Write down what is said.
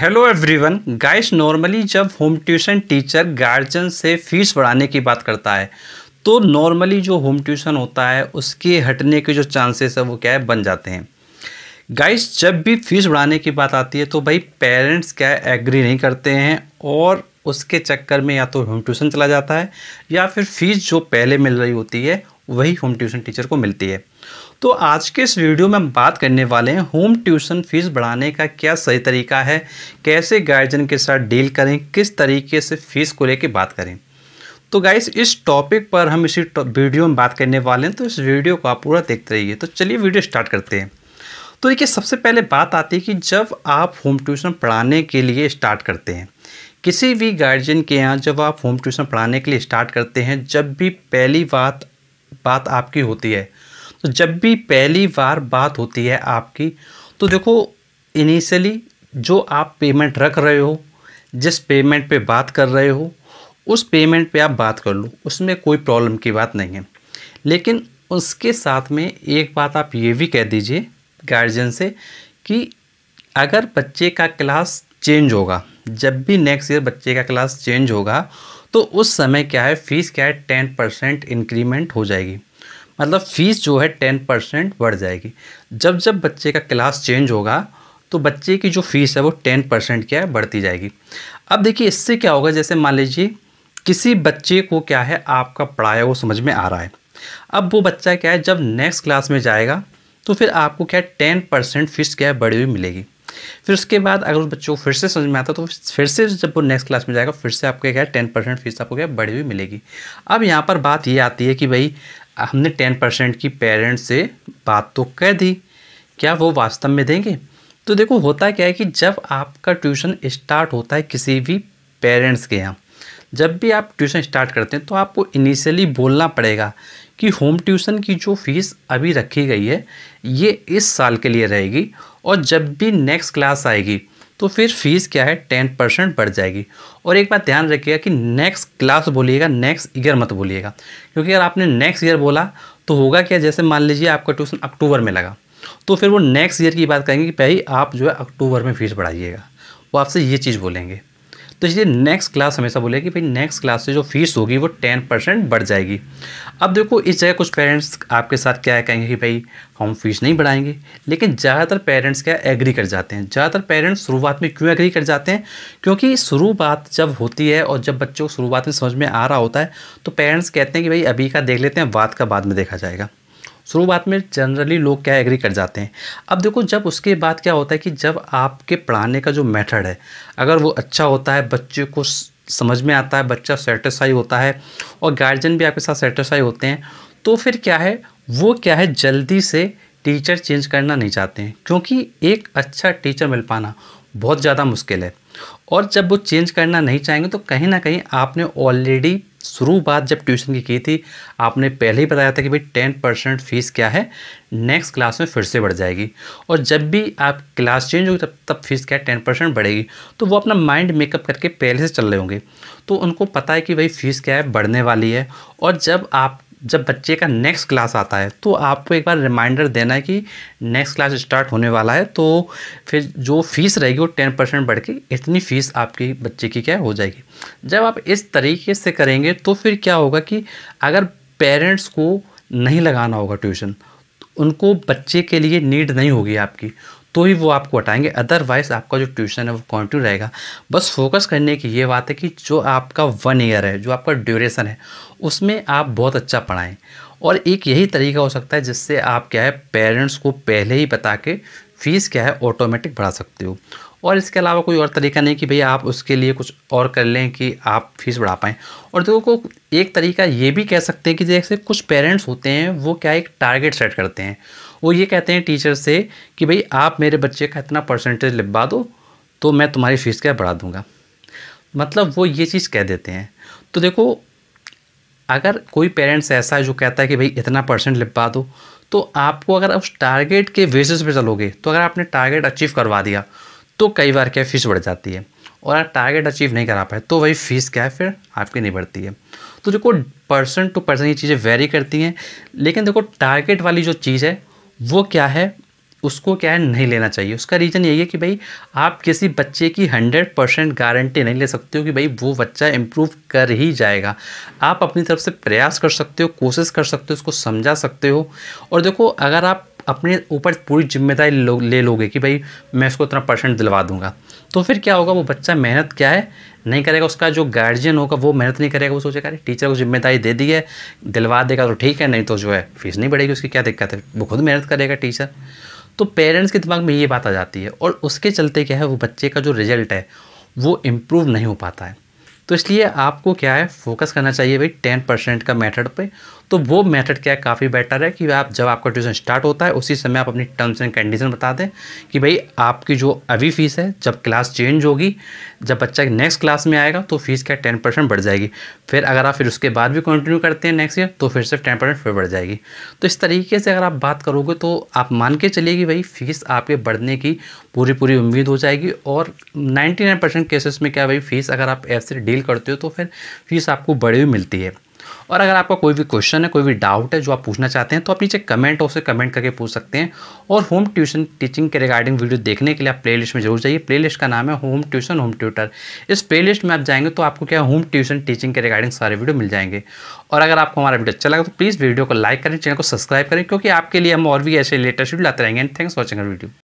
hello everyone guys normally जब home tuition teacher guardian से fees बढ़ाने की बात करता है तो नॉर्मली जो होम ट्यूशन होता है उसके हटने के जो चांसेस है वो क्या है बन जाते हैं गाइस जब भी फीस बढ़ाने की बात आती है तो भाई पेरेंट्स क्या एग्री नहीं करते हैं और उसके चक्कर में या तो होम ट्यूशन चला जाता है या फिर फीस जो पहले मिल रही होती है वही होम ट्यूशन टीचर को मिलती है तो आज के इस वीडियो में हम बात करने वाले हैं होम ट्यूशन फीस बढ़ाने का क्या सही तरीका है कैसे गार्जियन के साथ डील करें किस तरीके से फ़ीस को लेकर बात करें तो गाइस इस टॉपिक पर हम इसी वीडियो में बात करने वाले हैं तो इस वीडियो को आप पूरा देखते रहिए तो चलिए वीडियो स्टार्ट करते हैं तो देखिए सबसे पहले बात आती है कि जब आप होम ट्यूशन पढ़ाने के लिए स्टार्ट करते हैं किसी भी गार्जियन के यहाँ जब आप होम ट्यूशन पढ़ाने के लिए स्टार्ट करते हैं जब भी पहली बात बात आपकी होती है तो जब भी पहली बार बात होती है आपकी तो देखो इनिशियली जो आप पेमेंट रख रहे हो जिस पेमेंट पे बात कर रहे हो उस पेमेंट पे आप बात कर लो उसमें कोई प्रॉब्लम की बात नहीं है लेकिन उसके साथ में एक बात आप ये भी कह दीजिए गार्जियन से कि अगर बच्चे का क्लास चेंज होगा जब भी नेक्स्ट ईयर बच्चे का क्लास चेंज होगा तो उस समय क्या है फ़ीस क्या है टेन परसेंट इंक्रीमेंट हो जाएगी मतलब फ़ीस जो है टेन परसेंट बढ़ जाएगी जब जब बच्चे का क्लास चेंज होगा तो बच्चे की जो फ़ीस है वो टेन परसेंट क्या है बढ़ती जाएगी अब देखिए इससे क्या होगा जैसे मान लीजिए किसी बच्चे को क्या है आपका पढ़ाया वो समझ में आ रहा है अब वो बच्चा क्या है जब नेक्स्ट क्लास में जाएगा तो फिर आपको क्या है टेन परसेंट फीस क्या है बढ़ी हुई मिलेगी फिर उसके बाद अगर उस बच्चों को फिर से समझ में आता तो फिर से जब वो नेक्स्ट क्लास में जाएगा फिर से आपको क्या टेन परसेंट फीस आपको क्या बढ़ी हुई मिलेगी अब यहाँ पर बात ये आती है कि भाई हमने टेन परसेंट की पेरेंट्स से बात तो कह दी क्या वो वास्तव में देंगे तो देखो होता क्या है कि जब आपका ट्यूशन स्टार्ट होता है किसी भी पेरेंट्स के यहाँ जब भी आप ट्यूशन स्टार्ट करते हैं तो आपको इनिशियली बोलना पड़ेगा कि होम ट्यूशन की जो फीस अभी रखी गई है ये इस साल के लिए रहेगी और जब भी नेक्स्ट क्लास आएगी तो फिर फीस क्या है टेन परसेंट बढ़ जाएगी और एक बात ध्यान रखिएगा कि नेक्स्ट क्लास बोलिएगा नेक्स्ट ईयर मत बोलिएगा क्योंकि अगर आपने नेक्स्ट ईयर बोला तो होगा क्या जैसे मान लीजिए आपका ट्यूशन अक्टूबर में लगा तो फिर वो नेक्स्ट ईयर की बात करेंगे कि भाई आप जो है अक्टूबर में फीस बढ़ाइएगा वो आपसे ये चीज़ बोलेंगे तो इसलिए नेक्स्ट क्लास हमेशा बोले कि भाई नेक्स्ट क्लास से जो फीस होगी वो टेन परसेंट बढ़ जाएगी अब देखो इस जगह कुछ पेरेंट्स आपके साथ क्या कहेंगे कि भाई हम फीस नहीं बढ़ाएंगे लेकिन ज़्यादातर पेरेंट्स क्या एग्री कर जाते हैं ज़्यादातर पेरेंट्स शुरुआत में क्यों एग्री कर जाते हैं क्योंकि शुरुआत जब होती है और जब बच्चों को शुरुआत में समझ में आ रहा होता है तो पेरेंट्स कहते हैं कि भाई अभी का देख लेते हैं बाद का बाद में देखा जाएगा शुरुआत में जनरली लोग क्या एग्री कर जाते हैं अब देखो जब उसके बाद क्या होता है कि जब आपके पढ़ाने का जो मेथड है अगर वो अच्छा होता है बच्चे को समझ में आता है बच्चा सेटिस्फाई होता है और गार्जियन भी आपके साथ सेटिस्फाई होते हैं तो फिर क्या है वो क्या है जल्दी से टीचर चेंज करना नहीं चाहते हैं क्योंकि एक अच्छा टीचर मिल पाना बहुत ज़्यादा मुश्किल है और जब वो चेंज करना नहीं चाहेंगे तो कहीं ना कहीं आपने ऑलरेडी शुरू बात जब ट्यूशन की की थी आपने पहले ही बताया था कि भाई टेन परसेंट फीस क्या है नेक्स्ट क्लास में फिर से बढ़ जाएगी और जब भी आप क्लास चेंज होगी तब तब फीस क्या है टेन परसेंट बढ़ेगी तो वो अपना माइंड मेकअप करके पहले से चल रहे होंगे तो उनको पता है कि भाई फीस क्या है बढ़ने वाली है और जब आप जब बच्चे का नेक्स्ट क्लास आता है तो आपको एक बार रिमाइंडर देना है कि नेक्स्ट क्लास स्टार्ट होने वाला है तो फिर जो फीस रहेगी वो टेन परसेंट बढ़ के इतनी फ़ीस आपके बच्चे की क्या हो जाएगी जब आप इस तरीके से करेंगे तो फिर क्या होगा कि अगर पेरेंट्स को नहीं लगाना होगा ट्यूशन तो उनको बच्चे के लिए नीड नहीं होगी आपकी तो ही वो आपको हटाएंगे अदरवाइज आपका जो ट्यूशन है वो कॉन्टिन्यू रहेगा बस फोकस करने की ये बात है कि जो आपका वन ईयर है जो आपका ड्यूरेशन है उसमें आप बहुत अच्छा पढ़ाएँ और एक यही तरीका हो सकता है जिससे आप क्या है पेरेंट्स को पहले ही बता के फ़ीस क्या है ऑटोमेटिक बढ़ा सकते हो और इसके अलावा कोई और तरीका नहीं कि भाई आप उसके लिए कुछ और कर लें कि आप फीस बढ़ा पाएँ और देखो को एक तरीका ये भी कह सकते हैं कि जैसे कुछ पेरेंट्स होते हैं वो क्या एक टारगेट सेट करते हैं वो ये कहते हैं टीचर से कि भाई आप मेरे बच्चे का इतना परसेंटेज लिखवा दो तो मैं तुम्हारी फ़ीस क्या बढ़ा दूँगा मतलब वो ये चीज़ कह देते हैं तो देखो अगर कोई पेरेंट्स ऐसा है जो कहता है कि भाई इतना परसेंट लिखवा दो तो आपको अगर उस टारगेट के बेसिस पे चलोगे तो अगर आपने टारगेट अचीव करवा दिया तो कई बार क्या फीस बढ़ जाती है और आप टारगेट अचीव नहीं करा पाए तो वही फ़ीस क्या है फिर आपकी नहीं बढ़ती है तो देखो पर्सन टू पर्सन ये चीज़ें वेरी करती हैं लेकिन देखो टारगेट वाली जो चीज़ है वो क्या है उसको क्या है नहीं लेना चाहिए उसका रीज़न यही है कि भाई आप किसी बच्चे की हंड्रेड परसेंट गारंटी नहीं ले सकते हो कि भाई वो बच्चा इम्प्रूव कर ही जाएगा आप अपनी तरफ से प्रयास कर सकते हो कोशिश कर सकते हो उसको समझा सकते हो और देखो अगर आप अपने ऊपर पूरी जिम्मेदारी लो, ले लोगे कि भाई मैं उसको इतना परसेंट दिलवा दूंगा तो फिर क्या होगा वो बच्चा मेहनत क्या है नहीं करेगा उसका जो गार्जियन होगा वो मेहनत नहीं करेगा वो सोचेगा अरे टीचर को जिम्मेदारी दे दी है दिलवा देगा तो ठीक है नहीं तो जो है फीस नहीं बढ़ेगी उसकी क्या दिक्कत है वो खुद मेहनत करेगा टीचर तो पेरेंट्स के दिमाग में ये बात आ जाती है और उसके चलते क्या है वो बच्चे का जो रिजल्ट है वो इम्प्रूव नहीं हो पाता है तो इसलिए आपको क्या है फोकस करना चाहिए भाई टेन परसेंट का मेथड पे तो वो मेथड क्या है काफ़ी बेटर है कि आप जब आपका ट्यूशन स्टार्ट होता है उसी समय आप अपनी टर्म्स एंड कंडीशन बता दें कि भाई आपकी जो अभी फ़ीस है जब क्लास चेंज होगी जब बच्चा नेक्स्ट क्लास में आएगा तो फीस क्या टेन परसेंट बढ़ जाएगी फिर अगर आप फिर उसके बाद भी कंटिन्यू करते हैं नेक्स्ट ईयर तो फिर सिर्फ टेन परसेंट फिर बढ़ जाएगी तो इस तरीके से अगर आप बात करोगे तो आप मान के चलिए कि भाई फ़ीस आपके बढ़ने की पूरी पूरी उम्मीद हो जाएगी और नाइन परसेंट केसेस में क्या भाई फ़ीस अगर आप ऐसे डील करते हो तो फिर फ़ीस आपको बढ़ी हुई मिलती है और अगर आपका कोई भी क्वेश्चन है कोई भी डाउट है जो आप पूछना चाहते हैं तो आप नीचे कमेंट उसे कमेंट करके पूछ सकते हैं और होम ट्यूशन टीचिंग के रिगार्डिंग वीडियो देखने के लिए आप प्लेलिस्ट में जरूर जाइए प्लेलिस्ट का नाम है होम ट्यूशन होम ट्यूटर इस प्लेलिस्ट में आप जाएंगे तो आपको क्या होम ट्यूशन टीचिंग के रिगार्डिंग सारे वीडियो मिल जाएंगे और अगर आपको हमारा वीडियो अच्छा लगा तो प्लीज़ वीडियो को लाइक करें चैनल को सब्सक्राइब करें क्योंकि आपके लिए हम और भी ऐसे लेटेस्ट वीडियो लाते रहेंगे एंड थैंक्स वॉचिंग वीडियो